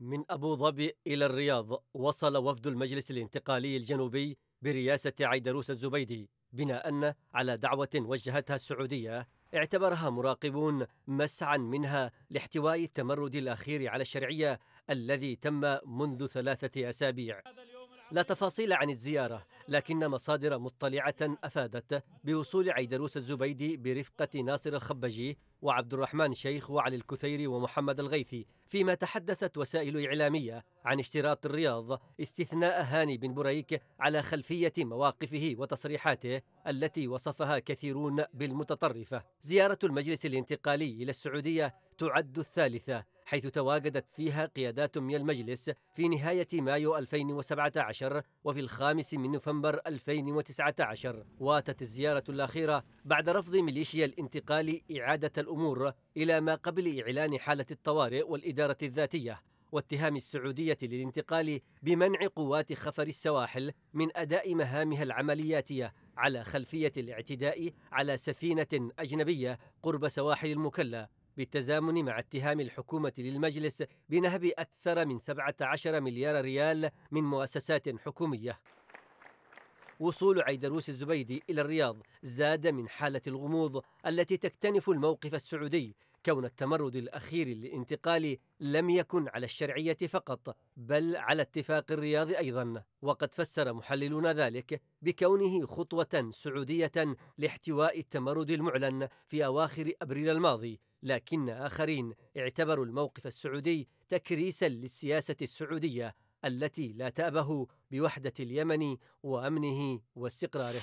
من أبو ظبي إلى الرياض وصل وفد المجلس الانتقالي الجنوبي برئاسة عيدروس الزبيدي بناء على دعوة وجهتها السعودية اعتبرها مراقبون مسعا منها لاحتواء التمرد الأخير على الشرعية الذي تم منذ ثلاثة أسابيع لا تفاصيل عن الزيارة لكن مصادر مطلعة أفادت بوصول عيدروس الزبيدي برفقة ناصر الخبجي وعبد الرحمن الشيخ وعلي الكثيري ومحمد الغيثي فيما تحدثت وسائل إعلامية عن اشتراط الرياض استثناء هاني بن بريك على خلفية مواقفه وتصريحاته التي وصفها كثيرون بالمتطرفة زيارة المجلس الانتقالي إلى السعودية تعد الثالثة حيث تواجدت فيها قيادات من المجلس في نهاية مايو 2017 وفي الخامس من نوفمبر 2019 واتت الزيارة الأخيرة بعد رفض ميليشيا الانتقال إعادة الأمور إلى ما قبل إعلان حالة الطوارئ والإدارة الذاتية واتهام السعودية للانتقال بمنع قوات خفر السواحل من أداء مهامها العملياتية على خلفية الاعتداء على سفينة أجنبية قرب سواحل المكلا بالتزامن مع اتهام الحكومة للمجلس بنهب أكثر من 17 مليار ريال من مؤسسات حكومية وصول عيدروس الزبيدي إلى الرياض زاد من حالة الغموض التي تكتنف الموقف السعودي كون التمرد الأخير للانتقال لم يكن على الشرعية فقط بل على اتفاق الرياض أيضا وقد فسر محللون ذلك بكونه خطوة سعودية لاحتواء التمرد المعلن في أواخر أبريل الماضي لكن آخرين اعتبروا الموقف السعودي تكريسا للسياسة السعودية التي لا تأبه بوحدة اليمن وأمنه واستقراره